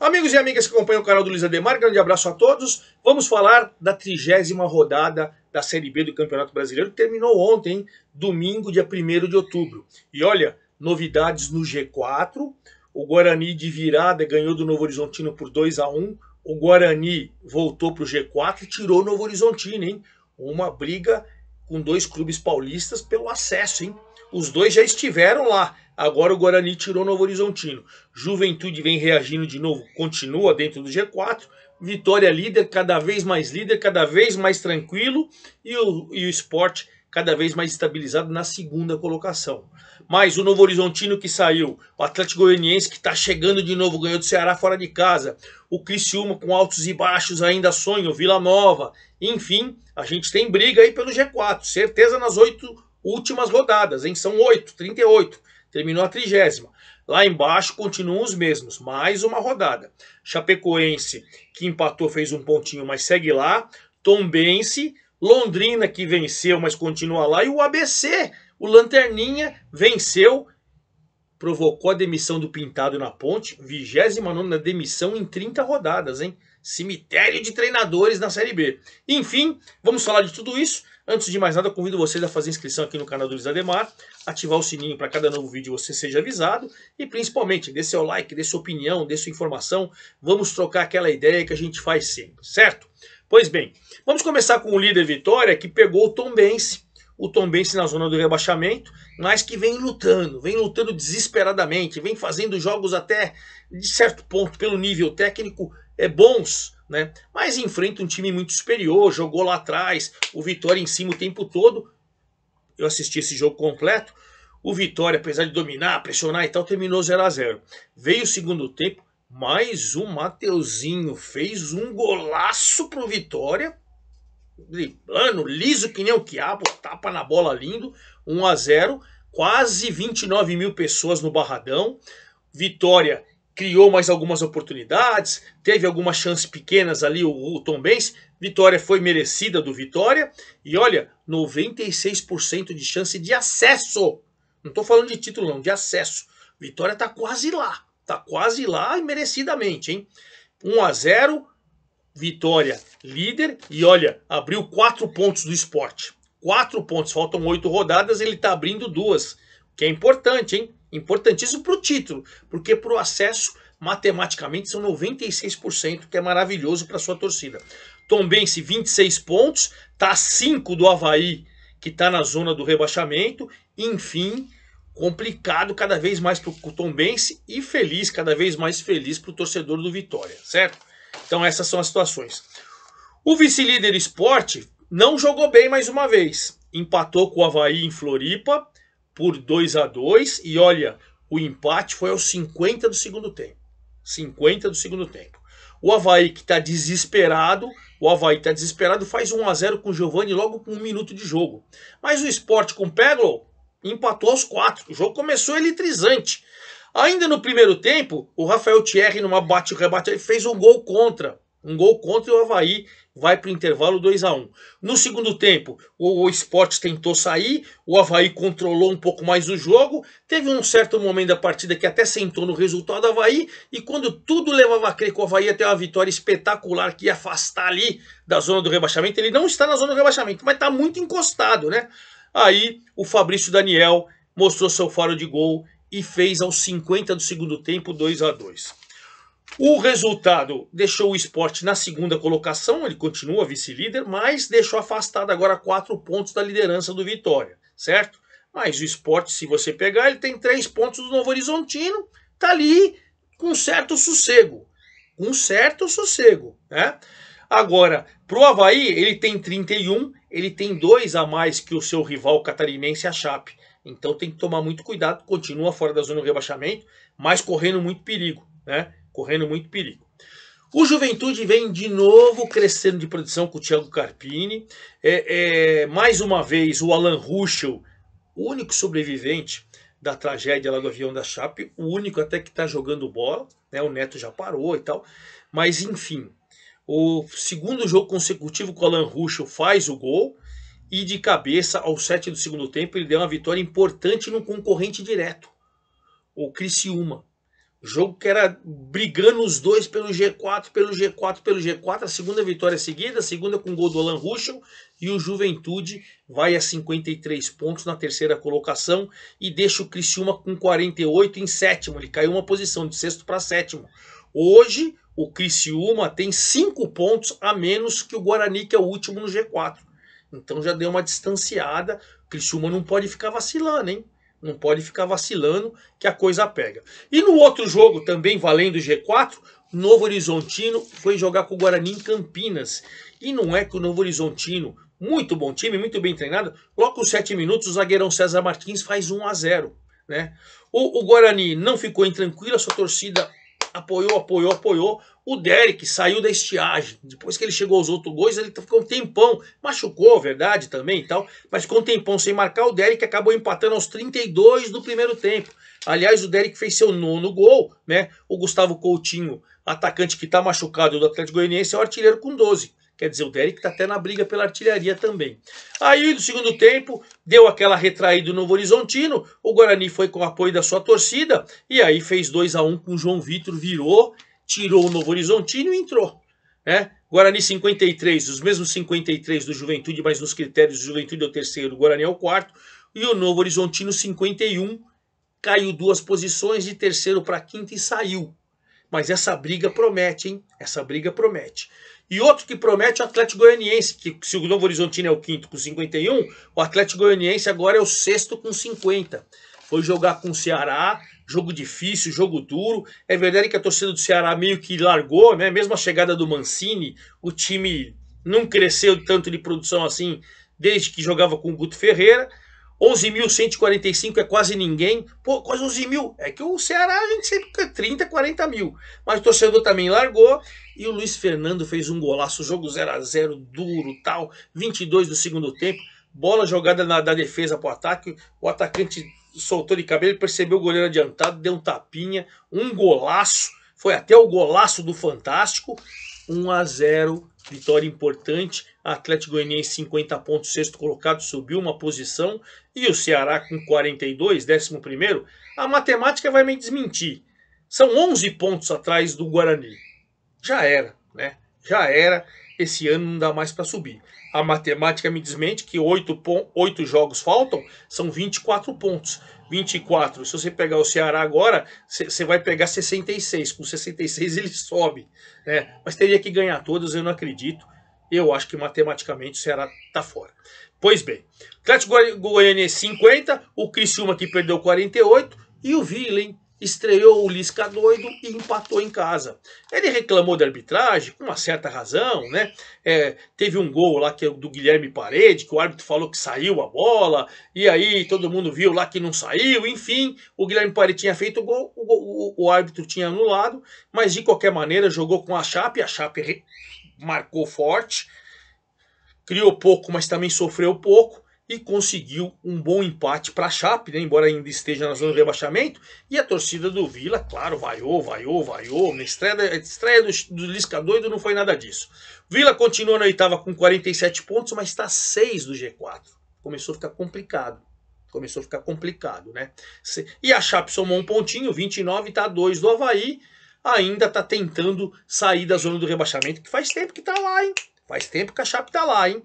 Amigos e amigas que acompanham o canal do Luiz Ademar, grande abraço a todos. Vamos falar da trigésima rodada da Série B do Campeonato Brasileiro, que terminou ontem, domingo, dia 1 de outubro. E olha, novidades no G4. O Guarani de virada ganhou do Novo Horizontino por 2 a 1 O Guarani voltou para o G4 e tirou o Novo Horizontino, hein? Uma briga com dois clubes paulistas pelo acesso, hein? Os dois já estiveram lá. Agora o Guarani tirou Novo Horizontino. Juventude vem reagindo de novo, continua dentro do G4. Vitória líder, cada vez mais líder, cada vez mais tranquilo. E o, e o esporte cada vez mais estabilizado na segunda colocação. Mas o Novo Horizontino que saiu, o Atlético Goianiense que está chegando de novo, ganhou do Ceará fora de casa, o Criciúma com altos e baixos ainda sonho, Vila Nova, enfim, a gente tem briga aí pelo G4, certeza nas oito últimas rodadas, hein? São oito, 38. Terminou a trigésima. Lá embaixo continuam os mesmos, mais uma rodada. Chapecoense, que empatou, fez um pontinho, mas segue lá. Tombense, Londrina, que venceu, mas continua lá. E o ABC, o Lanterninha, venceu, provocou a demissão do Pintado na Ponte. 29 demissão em 30 rodadas, hein? cemitério de treinadores na Série B. Enfim, vamos falar de tudo isso. Antes de mais nada, convido vocês a fazer inscrição aqui no canal do Luiz Ademar, ativar o sininho para cada novo vídeo você seja avisado e principalmente dê seu like, dê sua opinião, dê sua informação. Vamos trocar aquela ideia que a gente faz sempre, certo? Pois bem, vamos começar com o líder Vitória que pegou o Tom Bense o Tom Tombense na zona do rebaixamento, mas que vem lutando, vem lutando desesperadamente, vem fazendo jogos até de certo ponto pelo nível técnico é, bons, né? Mas enfrenta um time muito superior, jogou lá atrás, o Vitória em cima o tempo todo. Eu assisti esse jogo completo. O Vitória, apesar de dominar, pressionar e tal, terminou 0 a 0 Veio o segundo tempo, mais um Mateuzinho fez um golaço pro Vitória. Mano, liso que nem o quiabo, tapa na bola lindo, 1 a 0 quase 29 mil pessoas no Barradão. Vitória criou mais algumas oportunidades, teve algumas chances pequenas ali o, o Tom Benz. Vitória foi merecida do Vitória. E olha, 96% de chance de acesso. Não estou falando de título, não, de acesso. Vitória está quase lá. está quase lá e merecidamente, hein? 1 a 0 Vitória líder. E olha, abriu quatro pontos do esporte. Quatro pontos, faltam oito rodadas, ele está abrindo duas. Que é importante, hein? Importantíssimo para o título, porque para o acesso, matematicamente, são 96%, que é maravilhoso para sua torcida. Tombense, 26 pontos, tá 5 do Havaí, que está na zona do rebaixamento. Enfim, complicado cada vez mais para o Tombense e feliz, cada vez mais feliz para o torcedor do Vitória, certo? Então essas são as situações. O vice-líder esporte não jogou bem mais uma vez. Empatou com o Havaí em Floripa por 2 a 2 E olha, o empate foi aos 50 do segundo tempo. 50 do segundo tempo. O Havaí que está desesperado, o Havaí está desesperado, faz 1 a 0 com o Giovani logo com um minuto de jogo. Mas o esporte com o Peglo empatou aos 4. O jogo começou eletrizante. Ainda no primeiro tempo, o Rafael Thierry, numa bate-rebate, ele fez um gol contra. Um gol contra e o Havaí vai para o intervalo 2 a 1 No segundo tempo, o, o esporte tentou sair, o Havaí controlou um pouco mais o jogo. Teve um certo momento da partida que até sentou no resultado do Havaí. E quando tudo levava a crer que o Havaí ia ter uma vitória espetacular que ia afastar ali da zona do rebaixamento, ele não está na zona do rebaixamento, mas está muito encostado, né? Aí o Fabrício Daniel mostrou seu faro de gol e fez aos 50 do segundo tempo 2 a 2 o resultado deixou o esporte na segunda colocação, ele continua vice-líder, mas deixou afastado agora quatro pontos da liderança do Vitória, certo? Mas o esporte, se você pegar, ele tem três pontos do Novo Horizontino, tá ali com certo sossego. Com certo sossego, né? Agora, pro Havaí, ele tem 31, ele tem dois a mais que o seu rival catarinense, a Chape. Então tem que tomar muito cuidado, continua fora da zona do rebaixamento, mas correndo muito perigo, né? correndo muito perigo. O Juventude vem de novo crescendo de produção com o Thiago Carpini. É, é, mais uma vez, o Alan Ruschel, o único sobrevivente da tragédia lá do avião da Chape, o único até que está jogando bola, né? o Neto já parou e tal. Mas, enfim, o segundo jogo consecutivo com o Alan Ruschel faz o gol e de cabeça, aos sete do segundo tempo, ele deu uma vitória importante no concorrente direto, o Criciúma. Jogo que era brigando os dois pelo G4, pelo G4, pelo G4. A segunda vitória é seguida, a segunda com o gol do Alan Ruschel. E o Juventude vai a 53 pontos na terceira colocação e deixa o Criciúma com 48 em sétimo. Ele caiu uma posição de sexto para sétimo. Hoje, o Criciúma tem cinco pontos a menos que o Guarani, que é o último no G4. Então já deu uma distanciada. O Criciúma não pode ficar vacilando, hein? Não pode ficar vacilando que a coisa pega. E no outro jogo, também valendo G4, Novo Horizontino foi jogar com o Guarani em Campinas. E não é que o Novo Horizontino, muito bom time, muito bem treinado, logo com 7 minutos o zagueirão César Martins faz 1 a 0 né? O, o Guarani não ficou intranquilo, a sua torcida apoiou, apoiou, apoiou. O Derek saiu da estiagem. Depois que ele chegou aos outros gols, ele ficou um tempão. Machucou, verdade, também e tal. Mas ficou um tempão sem marcar. O Derek acabou empatando aos 32 do primeiro tempo. Aliás, o Derek fez seu nono gol, né? O Gustavo Coutinho, atacante que está machucado do Atlético Goianiense, é o artilheiro com 12. Quer dizer, o Derek está até na briga pela artilharia também. Aí, no segundo tempo, deu aquela retraída no Novo Horizontino. O Guarani foi com o apoio da sua torcida. E aí fez 2 a 1 um com o João Vitor, virou, tirou o Novo Horizontino e entrou. Né? Guarani 53, os mesmos 53 do Juventude, mas nos critérios do Juventude é o terceiro, o Guarani é o quarto. E o Novo Horizontino 51 caiu duas posições de terceiro para quinto e saiu. Mas essa briga promete, hein? Essa briga promete. E outro que promete é o Atlético Goianiense, que se o Novo Horizontino é o quinto com 51, o Atlético Goianiense agora é o sexto com 50. Foi jogar com o Ceará, jogo difícil, jogo duro. É verdade que a torcida do Ceará meio que largou, né? Mesmo a chegada do Mancini, o time não cresceu tanto de produção assim desde que jogava com o Guto Ferreira. 11.145 é quase ninguém. Pô, quase 11 mil. É que o Ceará a gente sempre fica 30, 40 mil. Mas o torcedor também largou. E o Luiz Fernando fez um golaço. Jogo 0 a 0 duro, tal. 22 do segundo tempo. Bola jogada na, da defesa para o ataque. O atacante soltou de cabelo, percebeu o goleiro adiantado, deu um tapinha. Um golaço. Foi até o golaço do Fantástico. 1 a 0 vitória importante. Atlético Goianiense 50 pontos, sexto colocado, subiu uma posição. E o Ceará com 42, décimo primeiro. A matemática vai me desmentir. São 11 pontos atrás do Guarani. Já era, né? Já era esse ano não dá mais para subir. A matemática me desmente que oito oito jogos faltam, são 24 pontos. 24. Se você pegar o Ceará agora, você vai pegar 66. Com 66 ele sobe. Né? Mas teria que ganhar todos eu não acredito. Eu acho que matematicamente o Ceará está fora. Pois bem, Atlético Goianiense 50, o Criciúma que perdeu 48 e o Vila, hein? estreou o Lisca doido e empatou em casa. Ele reclamou da arbitragem, com uma certa razão, né? É, teve um gol lá que é do Guilherme Parede, que o árbitro falou que saiu a bola, e aí todo mundo viu lá que não saiu, enfim, o Guilherme Parede tinha feito o gol, o, o, o árbitro tinha anulado, mas de qualquer maneira jogou com a Chape, a Chape marcou forte, criou pouco, mas também sofreu pouco, e conseguiu um bom empate para a Chape, né? embora ainda esteja na zona de rebaixamento. E a torcida do Vila, claro, vaiou, vaiou, vaiou. Na estreia, da, estreia do, do Lisca Doido não foi nada disso. Vila continua na oitava com 47 pontos, mas está 6 do G4. Começou a ficar complicado. Começou a ficar complicado, né? E a Chape somou um pontinho, 29, está 2 do Havaí. Ainda está tentando sair da zona do rebaixamento, que faz tempo que está lá, hein? Faz tempo que a Chape está lá, hein?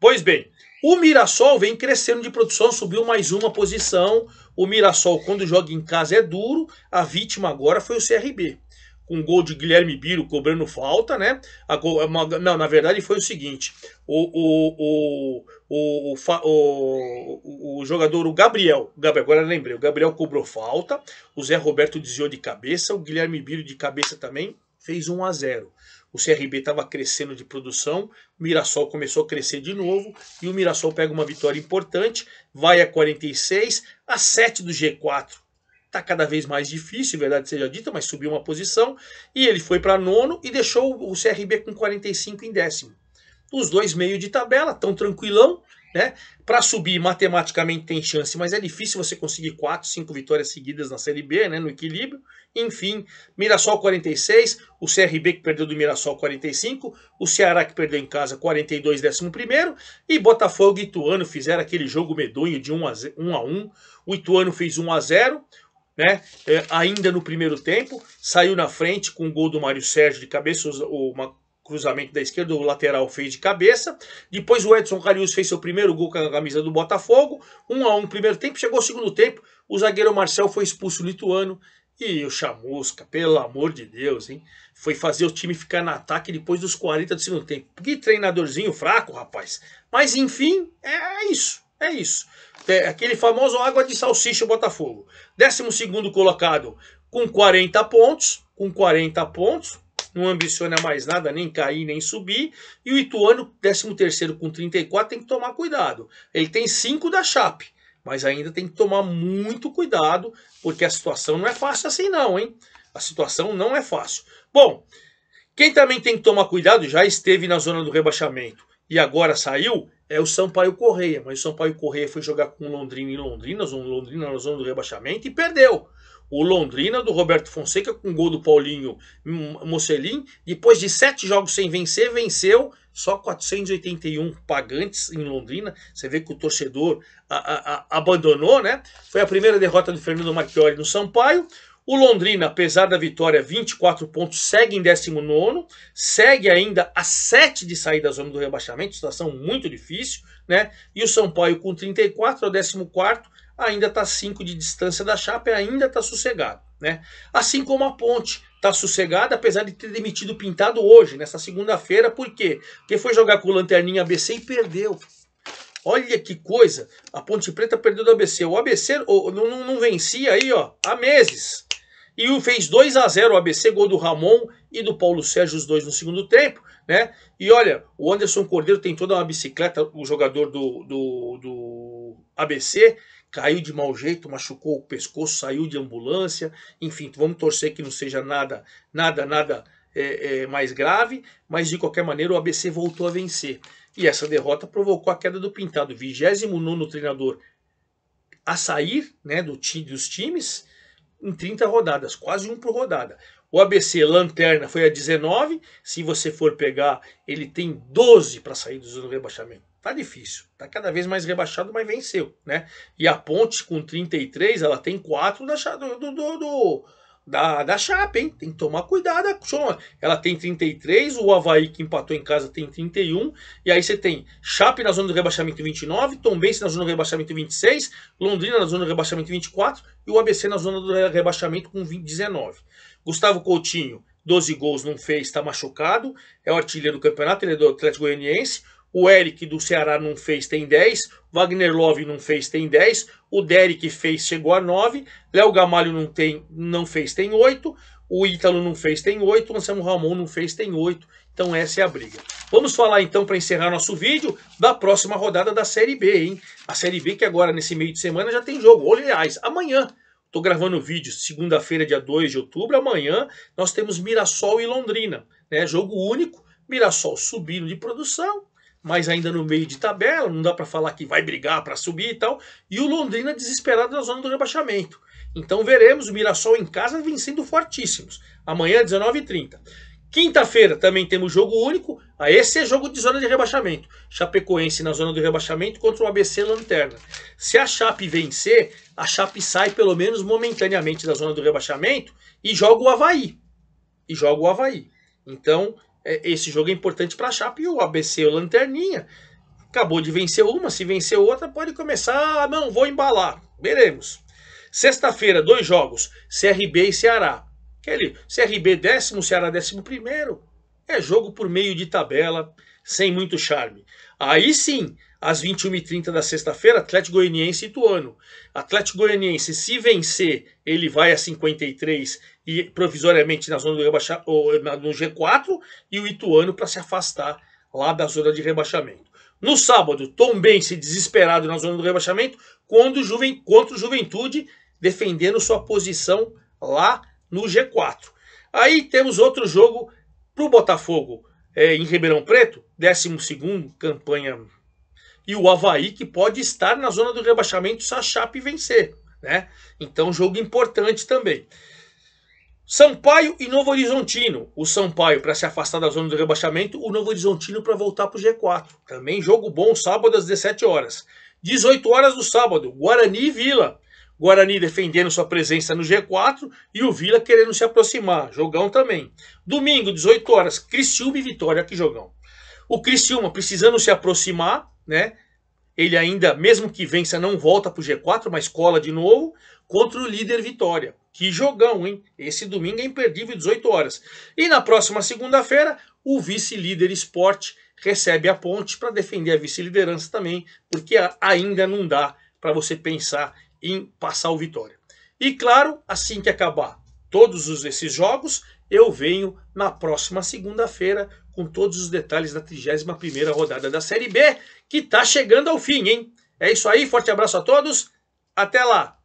Pois bem, o Mirassol vem crescendo de produção, subiu mais uma posição. O Mirassol, quando joga em casa, é duro. A vítima agora foi o CRB. Com o gol de Guilherme Biro cobrando falta, né? É não, na verdade foi o seguinte: o, o, o, o, jogador, o Gabriel, Gabriel, agora lembrei, o Gabriel cobrou falta, o Zé Roberto desviou de cabeça, o Guilherme Biro de cabeça também fez 1 a 0 o CRB estava crescendo de produção, o Mirassol começou a crescer de novo e o Mirassol pega uma vitória importante, vai a 46, a 7 do G4. Está cada vez mais difícil, verdade seja dita, mas subiu uma posição e ele foi para nono e deixou o CRB com 45 em décimo. Os dois meio de tabela, tão tranquilão, né? Para subir, matematicamente tem chance, mas é difícil você conseguir 4, 5 vitórias seguidas na Série B, né? No equilíbrio. Enfim, Mirassol 46, o CRB que perdeu do Mirassol 45, o Ceará que perdeu em casa 42, 11, e Botafogo e Ituano fizeram aquele jogo medonho de 1 a 1, a 1. O Ituano fez 1 a 0 né? É, ainda no primeiro tempo, saiu na frente com o gol do Mário Sérgio de cabeça, o, o cruzamento da esquerda, o lateral fez de cabeça. Depois o Edson Carius fez seu primeiro gol com a camisa do Botafogo. um a um um, primeiro tempo, chegou o segundo tempo, o zagueiro Marcel foi expulso lituano. E o Chamusca, pelo amor de Deus, hein? Foi fazer o time ficar no ataque depois dos 40 do segundo tempo. Que treinadorzinho fraco, rapaz. Mas enfim, é, é isso. É isso. É aquele famoso água de salsicha Botafogo. 12 colocado com 40 pontos. Com 40 pontos não ambiciona mais nada, nem cair, nem subir. E o Ituano, 13º com 34, tem que tomar cuidado. Ele tem 5 da Chape, mas ainda tem que tomar muito cuidado, porque a situação não é fácil assim não, hein? A situação não é fácil. Bom, quem também tem que tomar cuidado, já esteve na zona do rebaixamento e agora saiu, é o Sampaio Correia. Mas o Sampaio Correia foi jogar com o Londrina em Londrina, Londrina na zona do rebaixamento e perdeu o Londrina do Roberto Fonseca com gol do Paulinho Mocelin, depois de sete jogos sem vencer, venceu só 481 pagantes em Londrina. Você vê que o torcedor a, a, a, abandonou, né? Foi a primeira derrota do Fernando Marchiori no Sampaio. O Londrina, apesar da vitória, 24 pontos, segue em 19, segue ainda a 7 de sair da zona do rebaixamento, situação muito difícil, né? E o Sampaio com 34 é o 14, ainda está 5 de distância da chapa e ainda está sossegado. Né? Assim como a ponte está sossegada, apesar de ter demitido Pintado hoje, nessa segunda-feira, por quê? Porque foi jogar com o Lanterninha ABC e perdeu. Olha que coisa, a Ponte Preta perdeu do ABC. O ABC o, não, não, não, vencia aí ó, há meses. E o fez 2 a 0 o ABC, gol do Ramon e do Paulo Sérgio, os dois no segundo tempo, né? E olha, o Anderson Cordeiro tem toda uma bicicleta, o jogador do, do, do ABC, caiu de mau jeito, machucou o pescoço, saiu de ambulância, enfim, vamos torcer que não seja nada, nada, nada é, é, mais grave, mas de qualquer maneira o ABC voltou a vencer. E essa derrota provocou a queda do Pintado, 29 treinador a sair né, do ti, dos times em 30 rodadas, quase um por rodada. O ABC Lanterna foi a 19, se você for pegar, ele tem 12 para sair do zona rebaixamento tá difícil, tá cada vez mais rebaixado, mas venceu, né? E a Ponte com 33, ela tem 4 da, do, do, do, da, da Chape, hein? Tem que tomar cuidado, ela tem 33, o Havaí que empatou em casa tem 31, e aí você tem Chape na zona do rebaixamento 29, Tombense na zona do rebaixamento 26, Londrina na zona do rebaixamento 24 e o ABC na zona do rebaixamento com 20, 19. Gustavo Coutinho, 12 gols não fez, está machucado, é o artilheiro do campeonato, ele é do Atlético Goianiense, o Eric do Ceará não fez, tem 10. Wagner Love não fez, tem 10. O Derek fez, chegou a 9. Léo Gamalho não, tem, não fez, tem 8. O Ítalo não fez, tem 8. O Anselmo Ramon não fez, tem 8. Então essa é a briga. Vamos falar então, para encerrar nosso vídeo, da próxima rodada da Série B, hein? A Série B que agora, nesse meio de semana, já tem jogo. aliás, amanhã. Estou gravando o vídeo segunda-feira, dia 2 de outubro. Amanhã nós temos Mirassol e Londrina. Né? Jogo único. Mirassol subindo de produção mas ainda no meio de tabela, não dá para falar que vai brigar para subir e tal, e o Londrina desesperado na zona do rebaixamento. Então veremos o Mirassol em casa vencendo fortíssimos. Amanhã, 19h30. Quinta-feira também temos jogo único. Ah, esse é jogo de zona de rebaixamento. Chapecoense na zona do rebaixamento contra o ABC Lanterna. Se a Chape vencer, a Chape sai pelo menos momentaneamente da zona do rebaixamento e joga o Havaí. E joga o Havaí. Então é, esse jogo é importante para a Chape e o ABC, o Lanterninha, acabou de vencer uma, se vencer outra, pode começar, ah, não, vou embalar, veremos. Sexta-feira, dois jogos, CRB e Ceará. Aquele CRB décimo, Ceará décimo primeiro, é jogo por meio de tabela, sem muito charme. Aí sim, às 21h30 da sexta-feira, Atlético Goianiense e Ituano. Atlético Goianiense, se vencer, ele vai a 53 e provisoriamente na zona do rebaixa, ou, no G4 e o Ituano para se afastar lá da zona de rebaixamento. No sábado, se desesperado na zona do rebaixamento quando Juven, contra o Juventude defendendo sua posição lá no G4. Aí temos outro jogo para o Botafogo é, em Ribeirão Preto, 12 campanha e o Havaí, que pode estar na zona do rebaixamento se a Chape vencer. Né? Então, jogo importante também. Sampaio e Novo Horizontino. O Sampaio para se afastar da zona do rebaixamento, o Novo Horizontino para voltar para o G4. Também jogo bom sábado às 17 horas. 18 horas do sábado, Guarani e Vila. Guarani defendendo sua presença no G4 e o Vila querendo se aproximar. Jogão também. Domingo, 18 horas, Criciúma e Vitória. Que jogão. O Criciúma precisando se aproximar, né? Ele ainda, mesmo que vença, não volta para o G4, mas cola de novo contra o líder Vitória. Que jogão, hein? Esse domingo é imperdível, 18 horas. E na próxima segunda-feira, o vice-líder esporte recebe a ponte para defender a vice-liderança também, porque ainda não dá para você pensar em passar o Vitória. E claro, assim que acabar todos esses jogos, eu venho na próxima segunda-feira com todos os detalhes da 31ª rodada da Série B, que está chegando ao fim, hein? É isso aí, forte abraço a todos. Até lá!